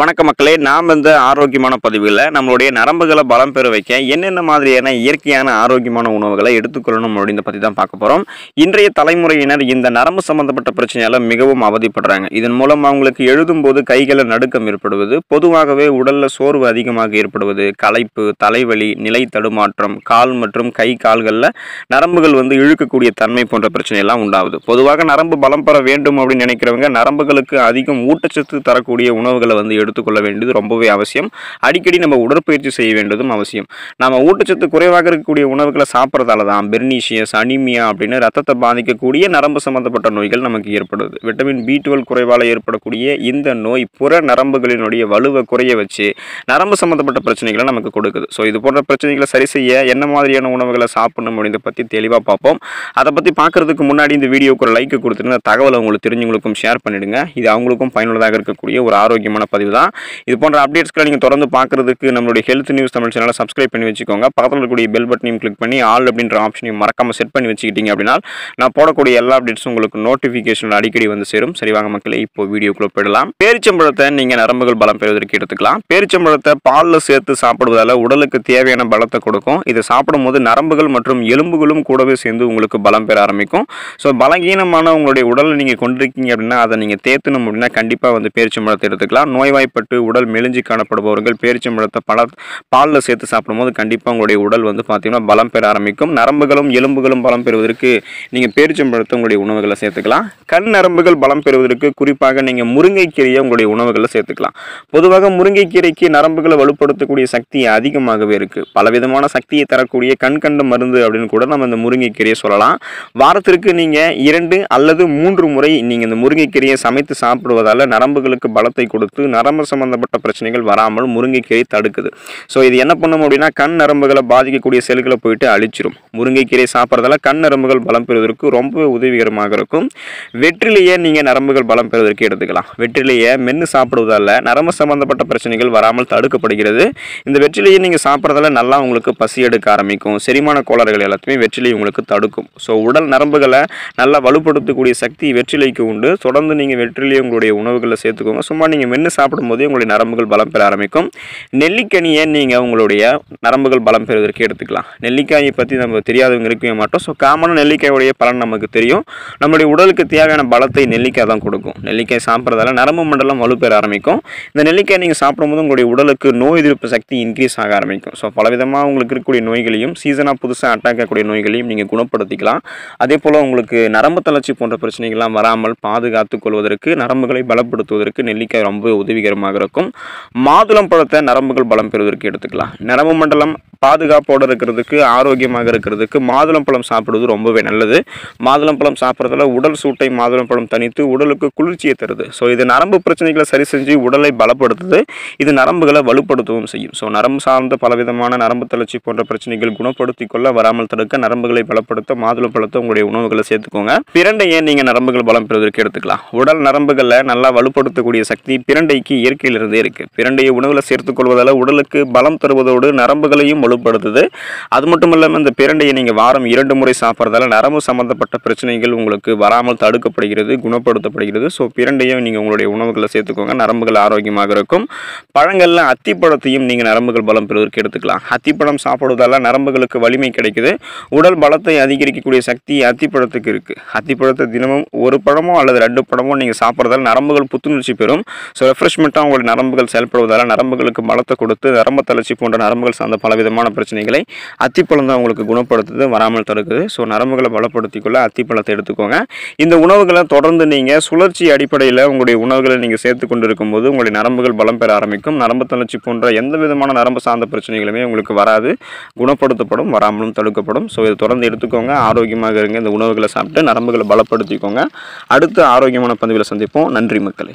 வணக்க மக்களே நாம் இந்த ஆரோக்கியமான பதிவில் நம்மளுடைய நரம்புகளை பலம் பெற வைக்க என்னென்ன மாதிரியான இயற்கையான ஆரோக்கியமான உணவுகளை எடுத்துக்கொள்ளணும் அப்படின்றத பற்றி தான் பார்க்க போகிறோம் இன்றைய தலைமுறையினர் இந்த நரம்பு சம்மந்தப்பட்ட பிரச்சனையால் மிகவும் அவதிப்படுறாங்க இதன் மூலம் அவங்களுக்கு எழுதும்போது கைகளை நடுக்கம் ஏற்படுவது பொதுவாகவே உடலில் சோர்வு அதிகமாக ஏற்படுவது களைப்பு தலைவலி நிலை தடுமாற்றம் கால் மற்றும் கை கால்களில் நரம்புகள் வந்து இழுக்கக்கூடிய தன்மை போன்ற பிரச்சனையெல்லாம் உண்டாகுது பொதுவாக நரம்பு பலம் பெற வேண்டும் அப்படின்னு நினைக்கிறவங்க நரம்புகளுக்கு அதிகம் ஊட்டச்சத்து தரக்கூடிய உணவுகளை வந்து எடுத்துக்கொள்ள வேண்டியது ரொம்பவே அவசியம் அடிக்கடி நம்ம உடற்பயிற்சி செய்ய வேண்டியதும் அவசியம் நம்ம ஊட்டச்சத்து குறைவாக இருக்கக்கூடிய உணவுகளை சாப்பிட்றதால தான் பெர்னிஷியஸ் அனிமியா அப்படின்னு ரத்தத்தை பாதிக்கக்கூடிய நரம்பு சம்மந்தப்பட்ட நோய்கள் நமக்கு ஏற்படுது விட்டமின் பி டுவெல் குறைவால் ஏற்படக்கூடிய இந்த நோய் புற நரம்புகளினுடைய வலுவை குறைய வச்சு நரம்பு சம்மந்தப்பட்ட பிரச்சனைகளை நமக்கு கொடுக்குது ஸோ இது போன்ற பிரச்சனைகளை சரி செய்ய என்ன மாதிரியான உணவுகளை சாப்பிடணும் அப்படின்றத பற்றி தெளிவாக பார்ப்போம் அதை பற்றி பார்க்குறதுக்கு முன்னாடி இந்த வீடியோக்கு ஒரு லைக் கொடுத்துருந்த தகவலை உங்களுக்கு தெரிஞ்சவங்களுக்கும் ஷேர் பண்ணிவிடுங்க இது அவங்களுக்கும் பயனுள்ளதாக இருக்கக்கூடிய ஒரு ஆரோக்கியமான பதிவு இதுதான் இது போன்ற அப்டேட்ஸ்களை நீங்கள் தொடர்ந்து பார்க்குறதுக்கு நம்மளுடைய ஹெல்த் நியூஸ் தமிழ் சேனலை சப்ஸ்கிரைப் பண்ணி வச்சுக்கோங்க பக்கத்தில் இருக்கக்கூடிய பெல் பட்டனையும் கிளிக் பண்ணி ஆல் அப்படின்ற ஆப்ஷனையும் மறக்காம செட் பண்ணி வச்சுக்கிட்டீங்க அப்படின்னா நான் போடக்கூடிய எல்லா அப்டேட்ஸும் உங்களுக்கு நோட்டிஃபிகேஷன் அடிக்கடி வந்து சேரும் சரிவாங்க மக்களை இப்போ இப்போ வீடியோக்குள்ளே போயிடலாம் பேரிச்சம்பழத்தை நீங்கள் நரம்புகள் பலம் பெறுவதற்கு எடுத்துக்கலாம் பேரிச்சம்பழத்தை பாலில் சேர்த்து சாப்பிடுவதால் உடலுக்கு தேவையான பலத்தை கொடுக்கும் இதை சாப்பிடும் போது நரம்புகள் மற்றும் எலும்புகளும் கூடவே சேர்ந்து உங்களுக்கு பலம் பெற ஆரம்பிக்கும் ஸோ பலகீனமான உங்களுடைய உடலை நீங்கள் கொண்டிருக்கீங்க அப்படின்னா அதை நீங்கள் தேத்தணும் அப்படின்னா கண்டிப்பாக வந்து பேரிச்சம்பழத்தை எடுத்துக்கலாம் நோய்வாய் நோய்வாய்ப்பட்டு உடல் மெலிஞ்சி காணப்படுபவர்கள் பேரிச்சம்பழத்தை பல பாலில் சேர்த்து சாப்பிடும்போது கண்டிப்பாக உங்களுடைய உடல் வந்து பார்த்தீங்கன்னா பலம் பெற ஆரம்பிக்கும் நரம்புகளும் எலும்புகளும் பலம் பெறுவதற்கு நீங்கள் பேரிச்சம்பழத்தை உங்களுடைய உணவுகளை சேர்த்துக்கலாம் கண் நரம்புகள் பலம் பெறுவதற்கு குறிப்பாக நீங்கள் முருங்கைக்கீரையை உங்களுடைய உணவுகளில் சேர்த்துக்கலாம் பொதுவாக முருங்கைக்கீரைக்கு நரம்புகளை வலுப்படுத்தக்கூடிய சக்தி அதிகமாகவே இருக்குது பலவிதமான சக்தியை தரக்கூடிய கண் கண்ட மருந்து அப்படின்னு கூட நம்ம இந்த முருங்கைக்கீரையை சொல்லலாம் வாரத்திற்கு நீங்கள் இரண்டு அல்லது மூன்று முறை நீங்கள் இந்த முருங்கைக்கீரையை சமைத்து சாப்பிடுவதால் நரம்புகளுக்கு பலத்தை கொடுத்து நரம்பு நரம்பு சம்பந்தப்பட்ட பிரச்சனைகள் வராமல் முருங்கைக்கீரை தடுக்குது ஸோ இது என்ன பண்ணும் அப்படின்னா கண் நரம்புகளை பாதிக்கக்கூடிய செல்களை போயிட்டு அழிச்சிடும் முருங்கைக்கீரை சாப்பிட்றதால கண் நரம்புகள் பலம் பெறுவதற்கு ரொம்ப உதவிகரமாக இருக்கும் வெற்றிலேயே நீங்கள் நரம்புகள் பலம் பெறுவதற்கு எடுத்துக்கலாம் வெற்றிலேயே மென்று சாப்பிடுவதால் நரம்பு சம்மந்தப்பட்ட பிரச்சனைகள் வராமல் தடுக்கப்படுகிறது இந்த வெற்றிலேயே நீங்கள் சாப்பிட்றதால நல்லா உங்களுக்கு பசி எடுக்க ஆரம்பிக்கும் செரிமான கோளாறுகள் எல்லாத்தையுமே வெற்றிலை உங்களுக்கு தடுக்கும் ஸோ உடல் நரம்புகளை நல்லா வலுப்படுத்தக்கூடிய சக்தி வெற்றிலைக்கு உண்டு தொடர்ந்து நீங்கள் வெற்றிலையை உங்களுடைய உணவுகளை சேர்த்துக்கோங்க சும்மா நீங்கள் மென்று சாப்பிட போதே உங்களுடைய நரம்புகள் பலம் பெற ஆரம்பிக்கும் நெல்லிக்கனியை நீங்கள் உங்களுடைய நரம்புகள் பலம் பெறுவதற்கு எடுத்துக்கலாம் நெல்லிக்காயை பற்றி நம்ம தெரியாதவங்க இருக்கவே மாட்டோம் ஸோ காமனாக நெல்லிக்காயோடைய பலன் நமக்கு தெரியும் நம்மளுடைய உடலுக்கு தேவையான பலத்தை நெல்லிக்காய் தான் கொடுக்கும் நெல்லிக்காய் சாப்பிட்றதால நரம்பு மண்டலம் வலுப்பெற ஆரம்பிக்கும் இந்த நெல்லிக்காய் நீங்கள் சாப்பிடும்போது உங்களுடைய உடலுக்கு நோய் எதிர்ப்பு சக்தி இன்க்ரீஸ் ஆக ஆரம்பிக்கும் ஸோ பலவிதமாக உங்களுக்கு இருக்கக்கூடிய நோய்களையும் சீசனாக புதுசாக அட்டாக் ஆகக்கூடிய நோய்களையும் நீங்கள் குணப்படுத்திக்கலாம் அதே போல் உங்களுக்கு நரம்பு தளர்ச்சி போன்ற பிரச்சனைகள்லாம் வராமல் பாதுகாத்து கொள்வதற்கு நரம்புகளை பலப்படுத்துவதற்கு நெல்லிக்காய் ரொம்ப உதவி உதவிகரமாக இருக்கும் மாதுளம் பழத்தை நரம்புகள் பலம் பெறுவதற்கு எடுத்துக்கலாம் நரம்பு மண்டலம் பாதுகாப்போடு இருக்கிறதுக்கு ஆரோக்கியமாக இருக்கிறதுக்கு மாதுளம் பழம் சாப்பிடுவது ரொம்பவே நல்லது மாதுளம் பழம் சாப்பிட்றதுல உடல் சூட்டை மாதுளம் பழம் தனித்து உடலுக்கு குளிர்ச்சியை தருது ஸோ இது நரம்பு பிரச்சனைகளை சரி செஞ்சு உடலை பலப்படுத்துது இது நரம்புகளை வலுப்படுத்தவும் செய்யும் ஸோ நரம்பு சார்ந்த பலவிதமான நரம்பு தளர்ச்சி போன்ற பிரச்சனைகள் குணப்படுத்தி கொள்ள வராமல் தடுக்க நரம்புகளை பலப்படுத்த மாதுளம் பழத்தை உங்களுடைய உணவுகளை சேர்த்துக்கோங்க பிரண்டையை நீங்கள் நரம்புகள் பலம் பெறுவதற்கு எடுத்துக்கலாம் உடல் நரம்புகளை நல்லா வலுப்படுத்தக்கூடிய சக்தி பிறண்டைக்கு சக்தி இயற்கையிலிருந்தே இருக்குது பிரண்டையை உணவில் சேர்த்துக்கொள்வதால் உடலுக்கு பலம் தருவதோடு நரம்புகளையும் வலுப்படுத்துது அது மட்டும் இல்லாமல் இந்த பிரண்டையை நீங்கள் வாரம் இரண்டு முறை சாப்பிட்றதால நரம்பு சம்மந்தப்பட்ட பிரச்சனைகள் உங்களுக்கு வராமல் தடுக்கப்படுகிறது குணப்படுத்தப்படுகிறது ஸோ பிரண்டையை நீங்கள் உங்களுடைய உணவுகளை சேர்த்துக்கோங்க நரம்புகள் ஆரோக்கியமாக இருக்கும் பழங்களில் அத்திப்பழத்தையும் நீங்கள் நரம்புகள் பலம் பெறுவதற்கு எடுத்துக்கலாம் அத்திப்பழம் சாப்பிடுவதால் நரம்புகளுக்கு வலிமை கிடைக்குது உடல் பலத்தை அதிகரிக்கக்கூடிய சக்தி அத்திப்பழத்துக்கு இருக்குது அத்திப்பழத்தை தினமும் ஒரு பழமோ அல்லது ரெண்டு பழமோ நீங்கள் சாப்பிட்றதால் நரம்புகள் புத்துணர்ச்சி பெறும் ஸோ ரெஃப்ரெஷ்மெண்ட் மட்டும் உங்களுடைய நரம்புகள் செயல்படுவதால் நரம்புகளுக்கு பலத்தை கொடுத்து நரம்பு தளர்ச்சி போன்ற நரம்புகள் சார்ந்த பலவிதமான பிரச்சனைகளை அத்திப்பழம் தான் உங்களுக்கு குணப்படுத்துது வராமல் தடுக்குது ஸோ நரம்புகளை பலப்படுத்திக்கொள்ள அத்திப்பழத்தை எடுத்துக்கோங்க இந்த உணவுகளை தொடர்ந்து நீங்கள் சுழற்சி அடிப்படையில் உங்களுடைய உணவுகளை நீங்கள் சேர்த்து கொண்டு இருக்கும்போது உங்களுடைய நரம்புகள் பலம் பெற ஆரம்பிக்கும் நரம்பு தளர்ச்சி போன்ற எந்த விதமான நரம்பு சார்ந்த பிரச்சனைகளுமே உங்களுக்கு வராது குணப்படுத்தப்படும் வராமலும் தடுக்கப்படும் ஸோ இதை தொடர்ந்து எடுத்துக்கோங்க ஆரோக்கியமாக இருங்க இந்த உணவுகளை சாப்பிட்டு நரம்புகளை பலப்படுத்திக்கோங்க அடுத்த ஆரோக்கியமான பதிவில் சந்திப்போம் நன்றி மக்களை